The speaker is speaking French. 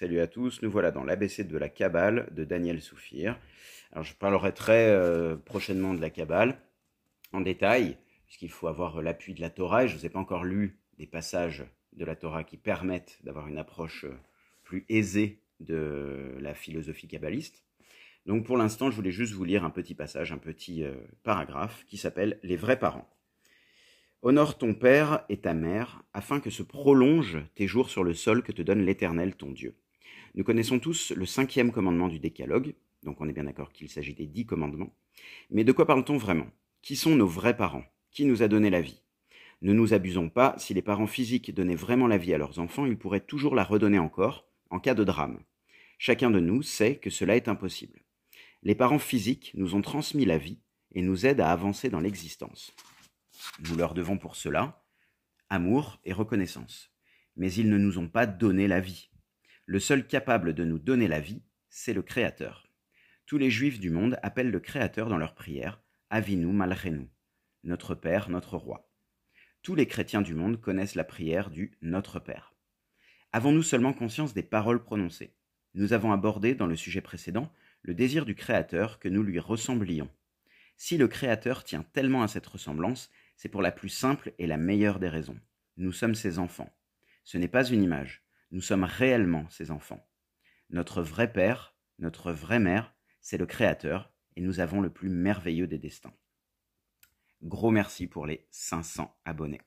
Salut à tous, nous voilà dans l'ABC de la Kabbale de Daniel Soufir. Alors je parlerai très euh, prochainement de la Kabbale en détail, puisqu'il faut avoir l'appui de la Torah, et je ne vous ai pas encore lu des passages de la Torah qui permettent d'avoir une approche euh, plus aisée de la philosophie kabbaliste. Donc pour l'instant, je voulais juste vous lire un petit passage, un petit euh, paragraphe qui s'appelle Les vrais parents. Honore ton père et ta mère, afin que se prolongent tes jours sur le sol que te donne l'Éternel ton Dieu. Nous connaissons tous le cinquième commandement du décalogue, donc on est bien d'accord qu'il s'agit des dix commandements. Mais de quoi parle-t-on vraiment Qui sont nos vrais parents Qui nous a donné la vie Ne nous abusons pas, si les parents physiques donnaient vraiment la vie à leurs enfants, ils pourraient toujours la redonner encore, en cas de drame. Chacun de nous sait que cela est impossible. Les parents physiques nous ont transmis la vie et nous aident à avancer dans l'existence. Nous leur devons pour cela amour et reconnaissance. Mais ils ne nous ont pas donné la vie. Le seul capable de nous donner la vie, c'est le Créateur. Tous les Juifs du monde appellent le Créateur dans leur prière Avinu nous, notre Père, notre Roi. Tous les chrétiens du monde connaissent la prière du Notre Père. Avons-nous seulement conscience des paroles prononcées Nous avons abordé dans le sujet précédent le désir du Créateur que nous lui ressemblions. Si le Créateur tient tellement à cette ressemblance, c'est pour la plus simple et la meilleure des raisons. Nous sommes ses enfants. Ce n'est pas une image. Nous sommes réellement ses enfants. Notre vrai père, notre vraie mère, c'est le Créateur, et nous avons le plus merveilleux des destins. Gros merci pour les 500 abonnés.